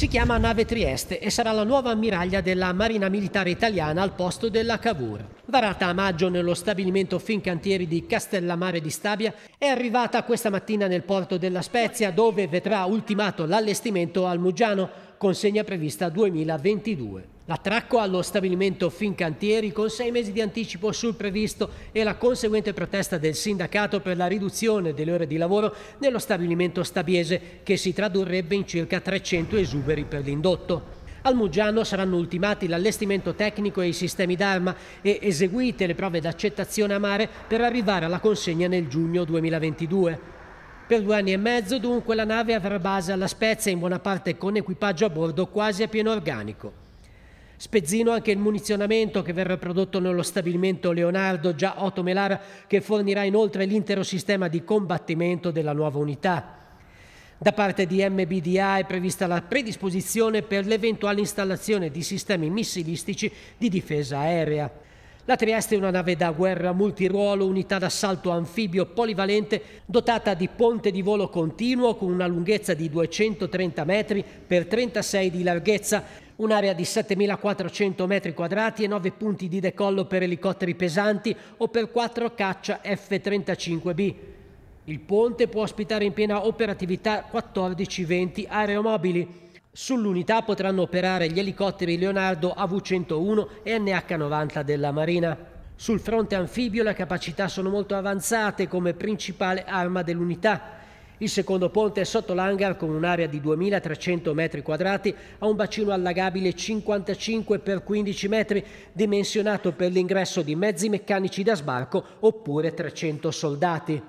Si chiama Nave Trieste e sarà la nuova ammiraglia della Marina Militare Italiana al posto della Cavour. Varata a maggio nello stabilimento Fincantieri di Castellamare di Stabia, è arrivata questa mattina nel porto della Spezia dove vedrà ultimato l'allestimento al Mugiano, consegna prevista 2022. L'attracco allo stabilimento Fincantieri con sei mesi di anticipo sul previsto e la conseguente protesta del sindacato per la riduzione delle ore di lavoro nello stabilimento stabiese che si tradurrebbe in circa 300 esuberi per l'indotto. Al Muggiano saranno ultimati l'allestimento tecnico e i sistemi d'arma e eseguite le prove d'accettazione a mare per arrivare alla consegna nel giugno 2022. Per due anni e mezzo dunque la nave avrà base alla Spezia in buona parte con equipaggio a bordo quasi a pieno organico. Spezzino anche il munizionamento che verrà prodotto nello stabilimento Leonardo già Otto che fornirà inoltre l'intero sistema di combattimento della nuova unità. Da parte di MBDA è prevista la predisposizione per l'eventuale installazione di sistemi missilistici di difesa aerea. La Trieste è una nave da guerra multiruolo, unità d'assalto anfibio polivalente, dotata di ponte di volo continuo con una lunghezza di 230 metri per 36 di larghezza, un'area di 7.400 metri quadrati e 9 punti di decollo per elicotteri pesanti o per 4 caccia F-35B. Il ponte può ospitare in piena operatività 14-20 aeromobili. Sull'unità potranno operare gli elicotteri Leonardo AV-101 e NH-90 della Marina. Sul fronte anfibio le capacità sono molto avanzate come principale arma dell'unità. Il secondo ponte è sotto l'hangar con un'area di 2.300 metri quadrati, ha un bacino allagabile 55 x 15 metri, dimensionato per l'ingresso di mezzi meccanici da sbarco oppure 300 soldati.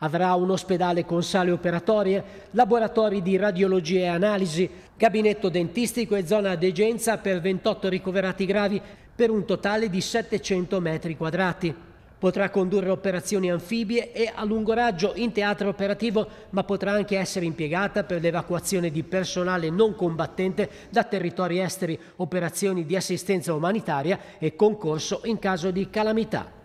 Avrà un ospedale con sale operatorie, laboratori di radiologia e analisi, gabinetto dentistico e zona degenza per 28 ricoverati gravi per un totale di 700 metri quadrati. Potrà condurre operazioni anfibie e a lungo raggio in teatro operativo, ma potrà anche essere impiegata per l'evacuazione di personale non combattente da territori esteri, operazioni di assistenza umanitaria e concorso in caso di calamità.